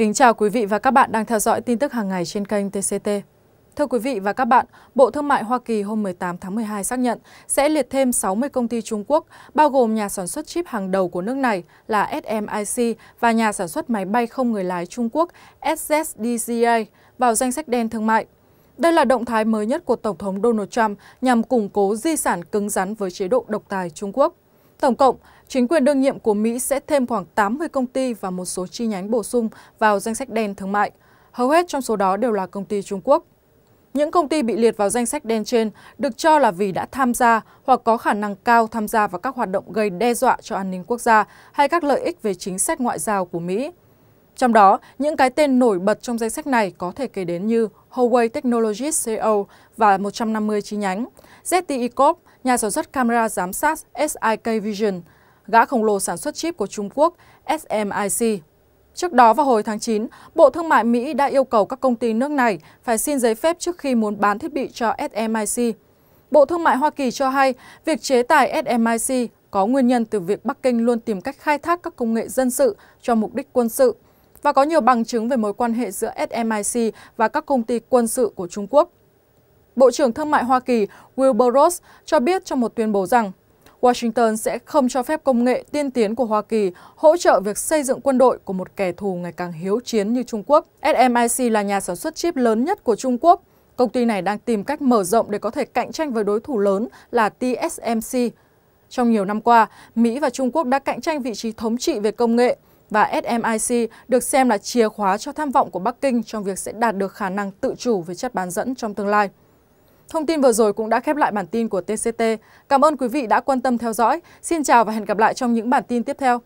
Kính chào quý vị và các bạn đang theo dõi tin tức hàng ngày trên kênh TCT. Thưa quý vị và các bạn, Bộ Thương mại Hoa Kỳ hôm 18 tháng 12 xác nhận sẽ liệt thêm 60 công ty Trung Quốc, bao gồm nhà sản xuất chip hàng đầu của nước này là SMIC và nhà sản xuất máy bay không người lái Trung Quốc SZDCA vào danh sách đen thương mại. Đây là động thái mới nhất của Tổng thống Donald Trump nhằm củng cố di sản cứng rắn với chế độ độc tài Trung Quốc. Tổng cộng, chính quyền đương nhiệm của Mỹ sẽ thêm khoảng 80 công ty và một số chi nhánh bổ sung vào danh sách đen thương mại. Hầu hết trong số đó đều là công ty Trung Quốc. Những công ty bị liệt vào danh sách đen trên được cho là vì đã tham gia hoặc có khả năng cao tham gia vào các hoạt động gây đe dọa cho an ninh quốc gia hay các lợi ích về chính sách ngoại giao của Mỹ. Trong đó, những cái tên nổi bật trong danh sách này có thể kể đến như Huawei Technologies CO e và 150 chi nhánh, ZTE Corp, nhà sản xuất camera giám sát SIK Vision, gã khổng lồ sản xuất chip của Trung Quốc SMIC. Trước đó vào hồi tháng 9, Bộ Thương mại Mỹ đã yêu cầu các công ty nước này phải xin giấy phép trước khi muốn bán thiết bị cho SMIC. Bộ Thương mại Hoa Kỳ cho hay việc chế tài SMIC có nguyên nhân từ việc Bắc Kinh luôn tìm cách khai thác các công nghệ dân sự cho mục đích quân sự – và có nhiều bằng chứng về mối quan hệ giữa SMIC và các công ty quân sự của Trung Quốc. Bộ trưởng Thương mại Hoa Kỳ Wilbur Ross cho biết trong một tuyên bố rằng Washington sẽ không cho phép công nghệ tiên tiến của Hoa Kỳ hỗ trợ việc xây dựng quân đội của một kẻ thù ngày càng hiếu chiến như Trung Quốc. SMIC là nhà sản xuất chip lớn nhất của Trung Quốc. Công ty này đang tìm cách mở rộng để có thể cạnh tranh với đối thủ lớn là TSMC. Trong nhiều năm qua, Mỹ và Trung Quốc đã cạnh tranh vị trí thống trị về công nghệ – và SMIC được xem là chìa khóa cho tham vọng của Bắc Kinh trong việc sẽ đạt được khả năng tự chủ về chất bán dẫn trong tương lai. Thông tin vừa rồi cũng đã khép lại bản tin của TCT. Cảm ơn quý vị đã quan tâm theo dõi. Xin chào và hẹn gặp lại trong những bản tin tiếp theo.